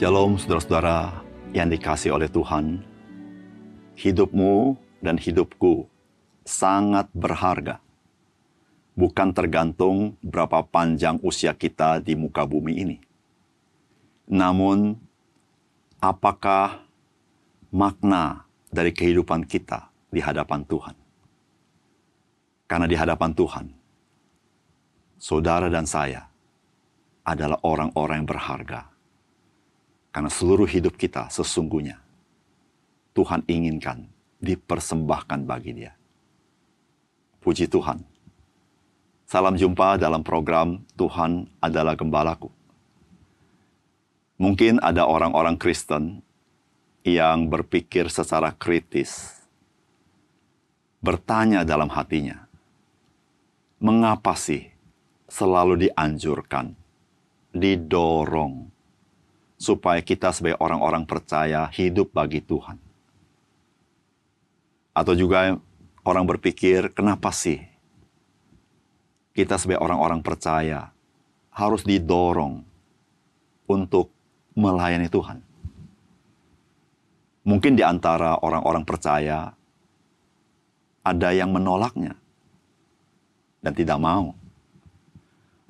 Shalom saudara-saudara yang dikasih oleh Tuhan. Hidupmu dan hidupku sangat berharga. Bukan tergantung berapa panjang usia kita di muka bumi ini. Namun, apakah makna dari kehidupan kita di hadapan Tuhan? Karena di hadapan Tuhan, saudara dan saya adalah orang-orang yang berharga karena seluruh hidup kita sesungguhnya Tuhan inginkan dipersembahkan bagi dia. Puji Tuhan. Salam jumpa dalam program Tuhan adalah Gembalaku. Mungkin ada orang-orang Kristen yang berpikir secara kritis, bertanya dalam hatinya, mengapa sih selalu dianjurkan, didorong, supaya kita sebagai orang-orang percaya hidup bagi Tuhan. Atau juga orang berpikir, kenapa sih kita sebagai orang-orang percaya harus didorong untuk melayani Tuhan? Mungkin di antara orang-orang percaya ada yang menolaknya dan tidak mau.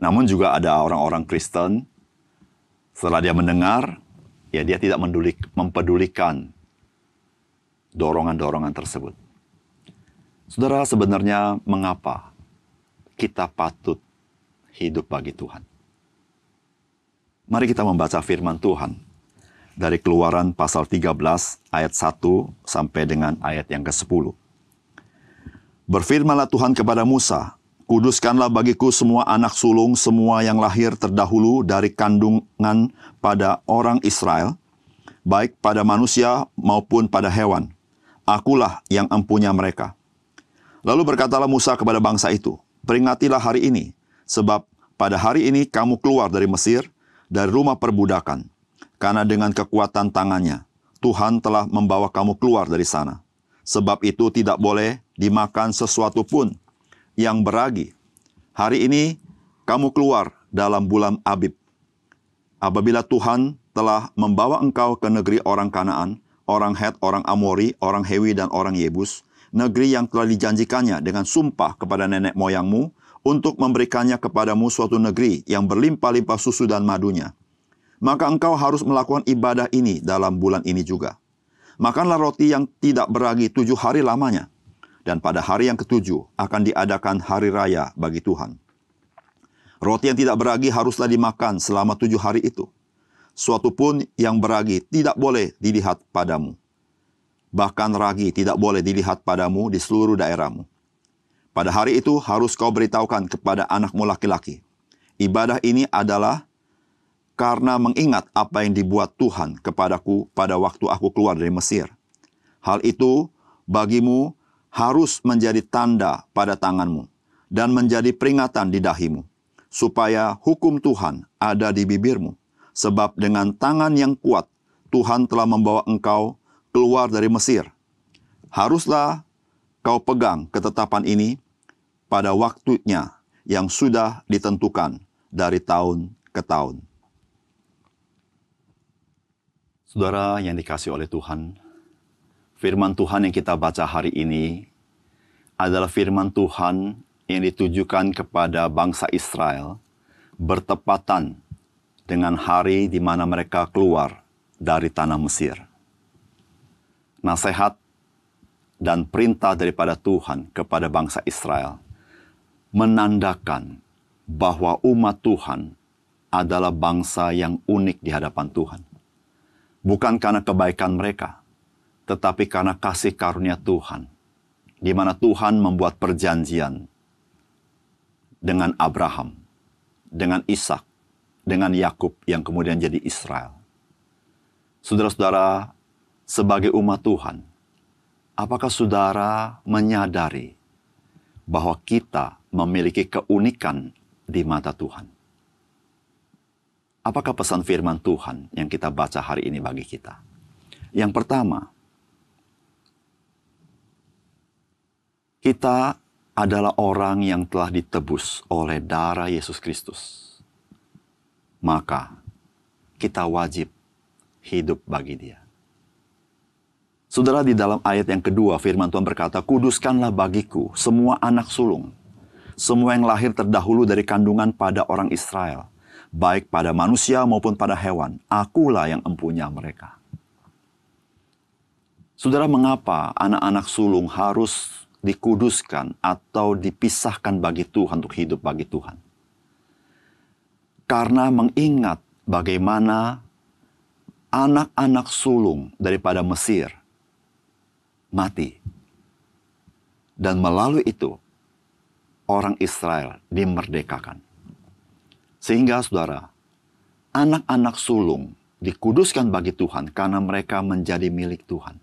Namun juga ada orang-orang Kristen setelah dia mendengar, ya dia tidak mendulik, mempedulikan dorongan-dorongan tersebut. Saudara, sebenarnya mengapa kita patut hidup bagi Tuhan? Mari kita membaca firman Tuhan dari Keluaran pasal 13 ayat 1 sampai dengan ayat yang ke-10. Berfirmanlah Tuhan kepada Musa, Kuduskanlah bagiku semua anak sulung, semua yang lahir terdahulu dari kandungan pada orang Israel, baik pada manusia maupun pada hewan. Akulah yang empunya mereka. Lalu berkatalah Musa kepada bangsa itu, Peringatilah hari ini, sebab pada hari ini kamu keluar dari Mesir, dari rumah perbudakan. Karena dengan kekuatan tangannya, Tuhan telah membawa kamu keluar dari sana. Sebab itu tidak boleh dimakan sesuatu pun yang beragi. Hari ini kamu keluar dalam bulan Abib. Apabila Tuhan telah membawa engkau ke negeri orang Kanaan, orang Het, orang Amori, orang Hewi, dan orang Yebus, negeri yang telah dijanjikannya dengan sumpah kepada nenek moyangmu, untuk memberikannya kepadamu suatu negeri yang berlimpah-limpah susu dan madunya. Maka engkau harus melakukan ibadah ini dalam bulan ini juga. Makanlah roti yang tidak beragi tujuh hari lamanya.' Dan pada hari yang ketujuh akan diadakan hari raya bagi Tuhan. Roti yang tidak beragi haruslah dimakan selama tujuh hari itu. Suatu pun yang beragi tidak boleh dilihat padamu. Bahkan ragi tidak boleh dilihat padamu di seluruh daerahmu. Pada hari itu harus kau beritahukan kepada anakmu laki-laki. Ibadah ini adalah karena mengingat apa yang dibuat Tuhan kepadaku pada waktu aku keluar dari Mesir. Hal itu bagimu harus menjadi tanda pada tanganmu dan menjadi peringatan di dahimu, supaya hukum Tuhan ada di bibirmu. Sebab dengan tangan yang kuat, Tuhan telah membawa engkau keluar dari Mesir. Haruslah kau pegang ketetapan ini pada waktunya yang sudah ditentukan dari tahun ke tahun. Saudara yang dikasih oleh Tuhan, Firman Tuhan yang kita baca hari ini adalah firman Tuhan yang ditujukan kepada bangsa Israel bertepatan dengan hari di mana mereka keluar dari tanah Mesir. Nasihat dan perintah daripada Tuhan kepada bangsa Israel menandakan bahwa umat Tuhan adalah bangsa yang unik di hadapan Tuhan. Bukan karena kebaikan mereka, tetapi karena kasih karunia Tuhan, di mana Tuhan membuat perjanjian dengan Abraham, dengan Ishak, dengan Yakub yang kemudian jadi Israel. Saudara-saudara, sebagai umat Tuhan, apakah saudara menyadari bahwa kita memiliki keunikan di mata Tuhan? Apakah pesan firman Tuhan yang kita baca hari ini bagi kita? Yang pertama, Kita adalah orang yang telah ditebus oleh darah Yesus Kristus. Maka kita wajib hidup bagi Dia. Saudara, di dalam ayat yang kedua, firman Tuhan berkata, "Kuduskanlah bagiku semua anak sulung, semua yang lahir terdahulu dari kandungan pada orang Israel, baik pada manusia maupun pada hewan. Akulah yang empunya mereka." Saudara, mengapa anak-anak sulung harus dikuduskan atau dipisahkan bagi Tuhan untuk hidup bagi Tuhan. Karena mengingat bagaimana anak-anak sulung daripada Mesir mati. Dan melalui itu orang Israel dimerdekakan. Sehingga saudara, anak-anak sulung dikuduskan bagi Tuhan karena mereka menjadi milik Tuhan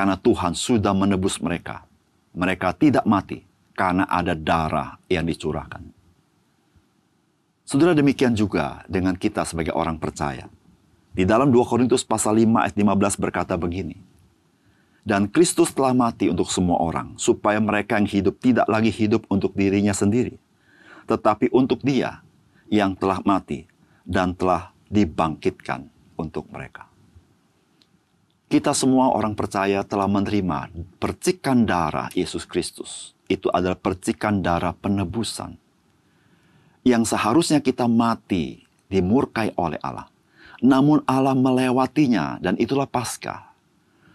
karena Tuhan sudah menebus mereka. Mereka tidak mati karena ada darah yang dicurahkan. Saudara demikian juga dengan kita sebagai orang percaya. Di dalam 2 Korintus pasal 5 ayat 15 berkata begini. Dan Kristus telah mati untuk semua orang, supaya mereka yang hidup tidak lagi hidup untuk dirinya sendiri, tetapi untuk dia yang telah mati dan telah dibangkitkan untuk mereka. Kita semua orang percaya telah menerima percikan darah Yesus Kristus. Itu adalah percikan darah penebusan. Yang seharusnya kita mati, dimurkai oleh Allah. Namun Allah melewatinya dan itulah Paskah.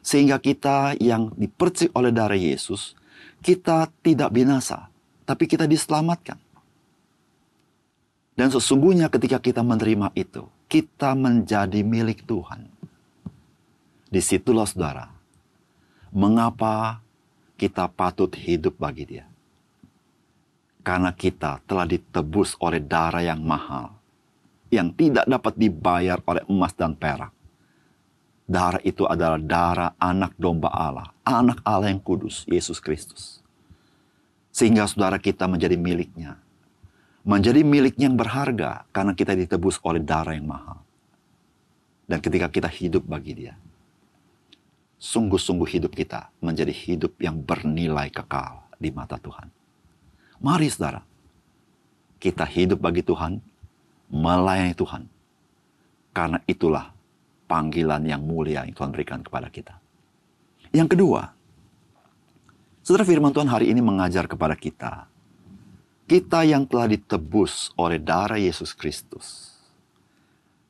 Sehingga kita yang dipercik oleh darah Yesus, kita tidak binasa, tapi kita diselamatkan. Dan sesungguhnya ketika kita menerima itu, kita menjadi milik Tuhan Disitulah saudara, mengapa kita patut hidup bagi dia. Karena kita telah ditebus oleh darah yang mahal, yang tidak dapat dibayar oleh emas dan perak. Darah itu adalah darah anak domba Allah, anak Allah yang kudus, Yesus Kristus. Sehingga saudara kita menjadi miliknya. Menjadi miliknya yang berharga karena kita ditebus oleh darah yang mahal. Dan ketika kita hidup bagi dia, sungguh-sungguh hidup kita menjadi hidup yang bernilai kekal di mata Tuhan. Mari saudara, kita hidup bagi Tuhan, melayani Tuhan. Karena itulah panggilan yang mulia yang Tuhan berikan kepada kita. Yang kedua, saudara firman Tuhan hari ini mengajar kepada kita, kita yang telah ditebus oleh darah Yesus Kristus,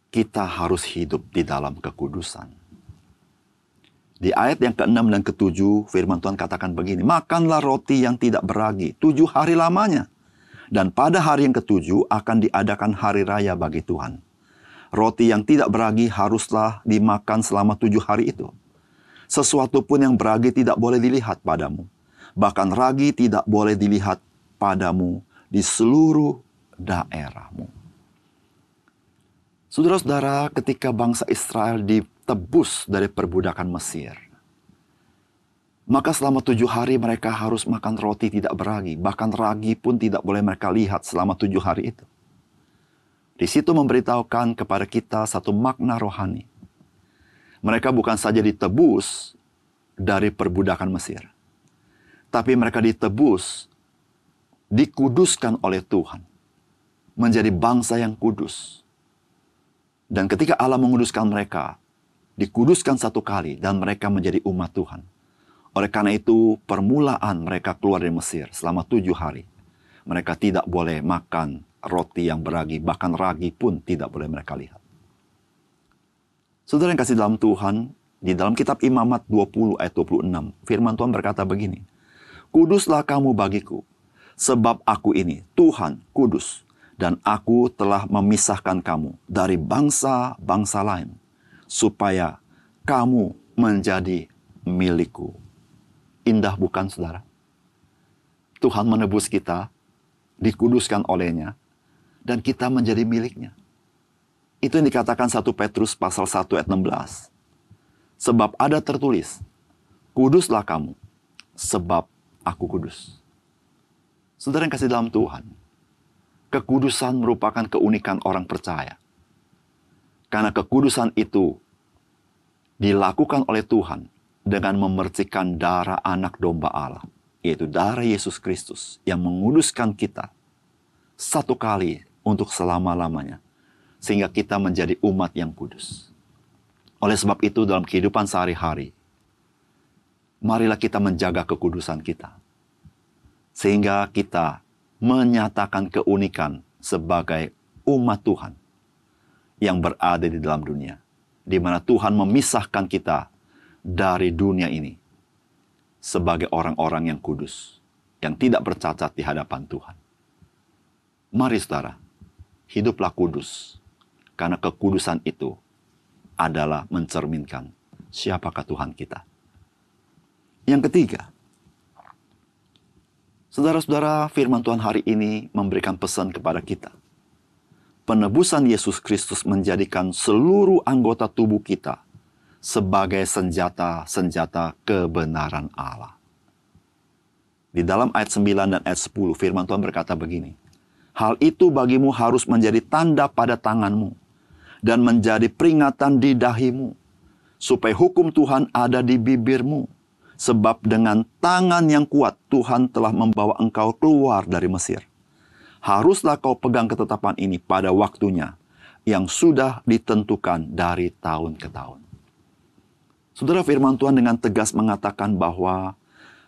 kita harus hidup di dalam kekudusan di ayat yang ke-6 dan ke-7 firman Tuhan katakan begini, makanlah roti yang tidak beragi tujuh hari lamanya. Dan pada hari yang ketujuh akan diadakan hari raya bagi Tuhan. Roti yang tidak beragi haruslah dimakan selama tujuh hari itu. Sesuatu pun yang beragi tidak boleh dilihat padamu. Bahkan ragi tidak boleh dilihat padamu di seluruh daerahmu. Saudara-saudara, ketika bangsa Israel di tebus dari perbudakan Mesir. Maka selama tujuh hari mereka harus makan roti tidak beragi. Bahkan ragi pun tidak boleh mereka lihat selama tujuh hari itu. Di situ memberitahukan kepada kita satu makna rohani. Mereka bukan saja ditebus dari perbudakan Mesir. Tapi mereka ditebus, dikuduskan oleh Tuhan. Menjadi bangsa yang kudus. Dan ketika Allah menguduskan mereka, dikuduskan satu kali dan mereka menjadi umat Tuhan. Oleh karena itu, permulaan mereka keluar dari Mesir selama tujuh hari. Mereka tidak boleh makan roti yang beragi, bahkan ragi pun tidak boleh mereka lihat. Saudara yang kasih dalam Tuhan, di dalam kitab Imamat 20 ayat 26, firman Tuhan berkata begini, Kuduslah kamu bagiku, sebab aku ini, Tuhan, kudus, dan aku telah memisahkan kamu dari bangsa-bangsa lain supaya kamu menjadi milikku. Indah bukan saudara? Tuhan menebus kita, dikuduskan olehnya, dan kita menjadi miliknya. Itu yang dikatakan 1 Petrus pasal 1 ayat 16. Sebab ada tertulis, kuduslah kamu, sebab aku kudus. Saudara yang kasih dalam Tuhan, kekudusan merupakan keunikan orang percaya. Karena kekudusan itu dilakukan oleh Tuhan dengan memercikan darah anak domba Allah, yaitu darah Yesus Kristus yang menguduskan kita satu kali untuk selama-lamanya, sehingga kita menjadi umat yang kudus. Oleh sebab itu dalam kehidupan sehari-hari, marilah kita menjaga kekudusan kita, sehingga kita menyatakan keunikan sebagai umat Tuhan yang berada di dalam dunia. Di mana Tuhan memisahkan kita dari dunia ini. Sebagai orang-orang yang kudus. Yang tidak bercacat di hadapan Tuhan. Mari saudara, hiduplah kudus. Karena kekudusan itu adalah mencerminkan siapakah Tuhan kita. Yang ketiga, saudara-saudara, firman Tuhan hari ini memberikan pesan kepada kita – penebusan Yesus Kristus menjadikan seluruh anggota tubuh kita sebagai senjata-senjata kebenaran Allah. Di dalam ayat 9 dan ayat 10 firman Tuhan berkata begini, Hal itu bagimu harus menjadi tanda pada tanganmu dan menjadi peringatan di dahimu, supaya hukum Tuhan ada di bibirmu. Sebab dengan tangan yang kuat Tuhan telah membawa engkau keluar dari Mesir haruslah kau pegang ketetapan ini pada waktunya yang sudah ditentukan dari tahun ke tahun. Saudara firman Tuhan dengan tegas mengatakan bahwa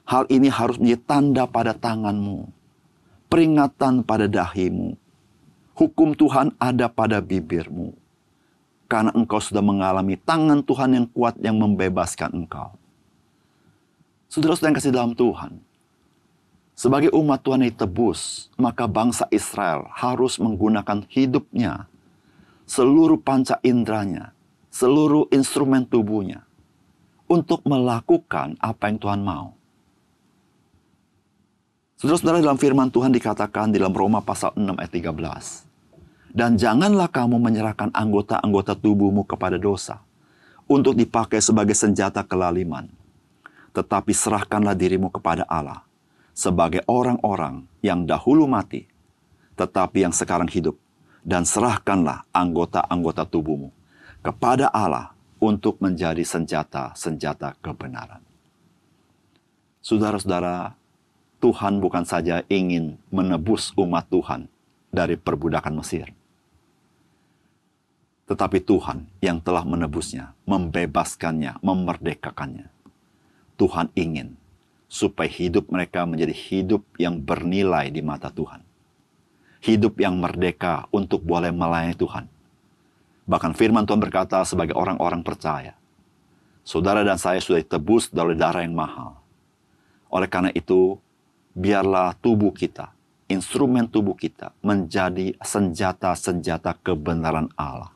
hal ini harus menjadi tanda pada tanganmu, peringatan pada dahimu, hukum Tuhan ada pada bibirmu. Karena engkau sudah mengalami tangan Tuhan yang kuat yang membebaskan engkau. Saudara-saudara yang kasih dalam Tuhan, sebagai umat Tuhan yang tebus, maka bangsa Israel harus menggunakan hidupnya, seluruh panca inderanya, seluruh instrumen tubuhnya, untuk melakukan apa yang Tuhan mau. Saudara-saudara dalam firman Tuhan dikatakan dalam Roma pasal 6 ayat 13. Dan janganlah kamu menyerahkan anggota-anggota tubuhmu kepada dosa untuk dipakai sebagai senjata kelaliman. Tetapi serahkanlah dirimu kepada Allah sebagai orang-orang yang dahulu mati, tetapi yang sekarang hidup, dan serahkanlah anggota-anggota tubuhmu kepada Allah untuk menjadi senjata-senjata kebenaran. Saudara-saudara, Tuhan bukan saja ingin menebus umat Tuhan dari perbudakan Mesir, tetapi Tuhan yang telah menebusnya, membebaskannya, memerdekakannya. Tuhan ingin supaya hidup mereka menjadi hidup yang bernilai di mata Tuhan. Hidup yang merdeka untuk boleh melayani Tuhan. Bahkan firman Tuhan berkata sebagai orang-orang percaya, Saudara dan saya sudah ditebus dari darah yang mahal. Oleh karena itu, biarlah tubuh kita, instrumen tubuh kita, menjadi senjata-senjata kebenaran Allah.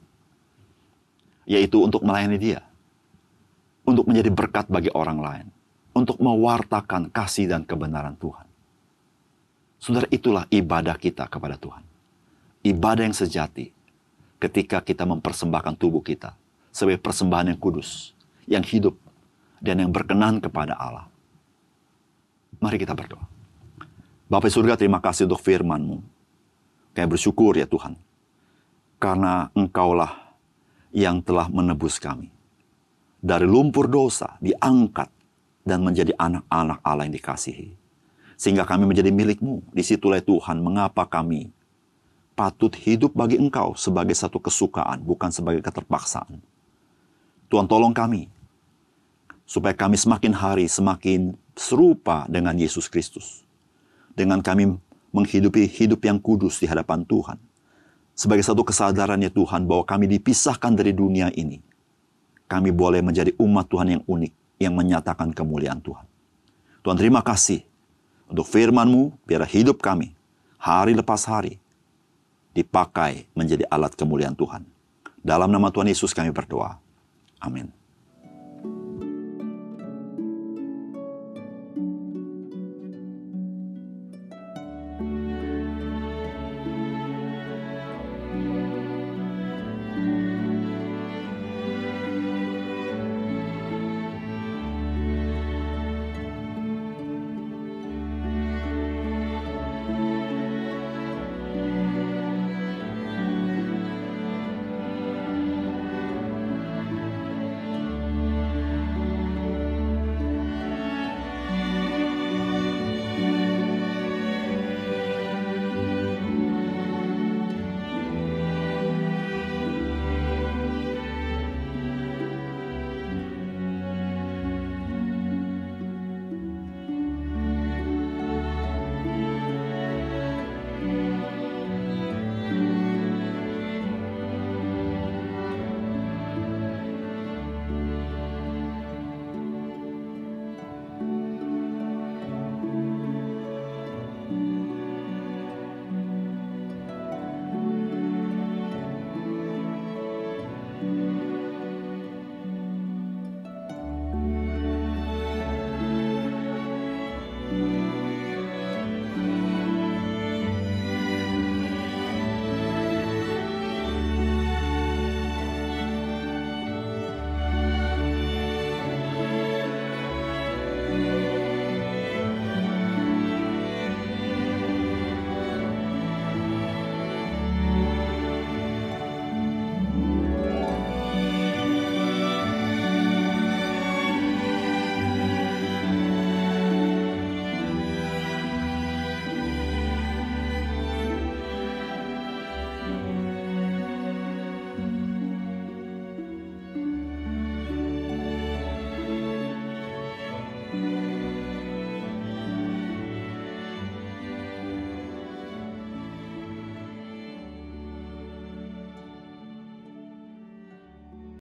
Yaitu untuk melayani dia. Untuk menjadi berkat bagi orang lain untuk mewartakan kasih dan kebenaran Tuhan. Saudara, itulah ibadah kita kepada Tuhan. Ibadah yang sejati ketika kita mempersembahkan tubuh kita sebagai persembahan yang kudus, yang hidup, dan yang berkenan kepada Allah. Mari kita berdoa. Bapak surga, terima kasih untuk firman-Mu. Kami bersyukur ya Tuhan, karena Engkaulah yang telah menebus kami. Dari lumpur dosa diangkat dan menjadi anak-anak Allah yang dikasihi. Sehingga kami menjadi milikmu. Disitulah Tuhan mengapa kami patut hidup bagi engkau sebagai satu kesukaan, bukan sebagai keterpaksaan. Tuhan tolong kami, supaya kami semakin hari semakin serupa dengan Yesus Kristus. Dengan kami menghidupi hidup yang kudus di hadapan Tuhan. Sebagai satu kesadarannya Tuhan bahwa kami dipisahkan dari dunia ini. Kami boleh menjadi umat Tuhan yang unik yang menyatakan kemuliaan Tuhan. Tuhan terima kasih untuk firman-Mu biar hidup kami hari lepas hari dipakai menjadi alat kemuliaan Tuhan. Dalam nama Tuhan Yesus kami berdoa. Amin.